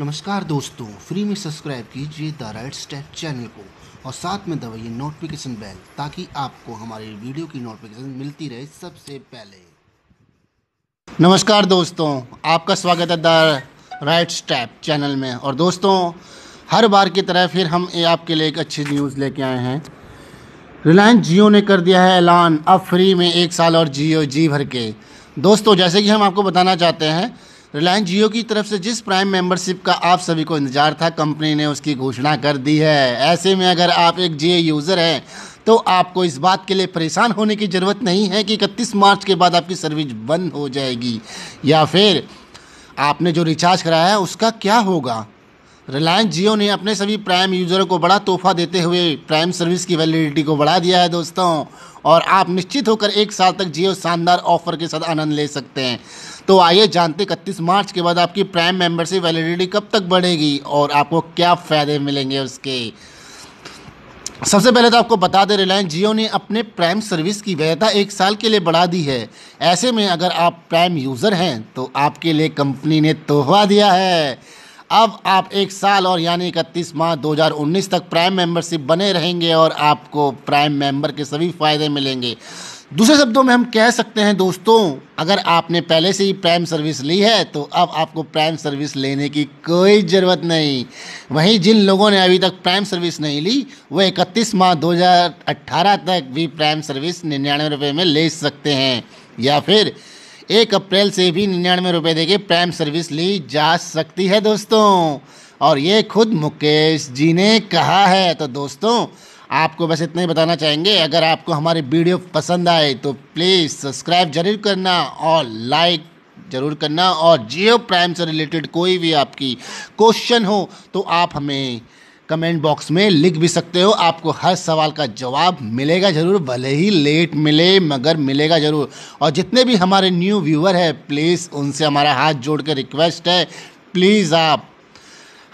नमस्कार दोस्तों फ्री में सब्सक्राइब कीजिए द राइट स्टेप चैनल को और साथ में दबाइए नोटिफिकेशन बेल ताकि आपको हमारे वीडियो की नोटिफिकेशन मिलती रहे सबसे पहले नमस्कार दोस्तों आपका स्वागत है द राइट स्टेप चैनल में और दोस्तों हर बार की तरह फिर हम ये आपके लिए एक अच्छी न्यूज़ लेके आए हैं रिलायंस जियो ने कर दिया है ऐलान अब फ्री में एक साल और जियो जी भर के दोस्तों जैसे कि हम आपको बताना चाहते हैं रिलायंस जियो की तरफ से जिस प्राइम मेंबरशिप का आप सभी को इंतजार था कंपनी ने उसकी घोषणा कर दी है ऐसे में अगर आप एक जियो यूज़र हैं तो आपको इस बात के लिए परेशान होने की ज़रूरत नहीं है कि इकतीस मार्च के बाद आपकी सर्विस बंद हो जाएगी या फिर आपने जो रिचार्ज कराया है उसका क्या होगा रिलायंस जियो ने अपने सभी प्राइम यूजरों को बड़ा तोहफा देते हुए प्राइम सर्विस की वैलिडिटी को बढ़ा दिया है दोस्तों और आप निश्चित होकर एक साल तक जियो शानदार ऑफर के साथ आनंद ले सकते हैं तो आइए जानते इकतीस मार्च के बाद आपकी प्राइम मेंबरशिप वैलिडिटी कब तक बढ़ेगी और आपको क्या फ़ायदे मिलेंगे उसके सबसे पहले तो आपको बता दें रिलायंस जियो ने अपने प्राइम सर्विस की वैधता एक साल के लिए बढ़ा दी है ऐसे में अगर आप प्राइम यूज़र हैं तो आपके लिए कंपनी ने तोहफा दिया है अब आप एक साल और यानी इकतीस माह 2019 तक प्राइम मेंबरशिप बने रहेंगे और आपको प्राइम मेंबर के सभी फ़ायदे मिलेंगे दूसरे शब्दों में हम कह सकते हैं दोस्तों अगर आपने पहले से ही प्राइम सर्विस ली है तो अब आपको प्राइम सर्विस लेने की कोई ज़रूरत नहीं वहीं जिन लोगों ने अभी तक प्राइम सर्विस नहीं ली वह 31 माह 2018 तक भी प्राइम सर्विस निन्यानवे रुपये में ले सकते हैं या फिर एक अप्रैल से भी निन्यानवे रुपये देके प्राइम सर्विस ली जा सकती है दोस्तों और ये खुद मुकेश जी ने कहा है तो दोस्तों आपको बस इतना ही बताना चाहेंगे अगर आपको हमारी वीडियो पसंद आए तो प्लीज़ सब्सक्राइब जरूर करना और लाइक जरूर करना और जियो प्राइम से रिलेटेड कोई भी आपकी क्वेश्चन हो तो आप हमें कमेंट बॉक्स में लिख भी सकते हो आपको हर सवाल का जवाब मिलेगा ज़रूर भले ही लेट मिले मगर मिलेगा ज़रूर और जितने भी हमारे न्यू व्यूवर है प्लीज़ उनसे हमारा हाथ जोड़ कर रिक्वेस्ट है प्लीज़ आप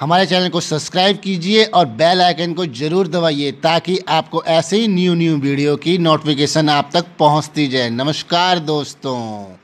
हमारे चैनल को सब्सक्राइब कीजिए और बेल आइकन को ज़रूर दबाइए ताकि आपको ऐसे ही न्यू न्यू वीडियो की नोटिफिकेशन आप तक पहुंचती जाए नमस्कार दोस्तों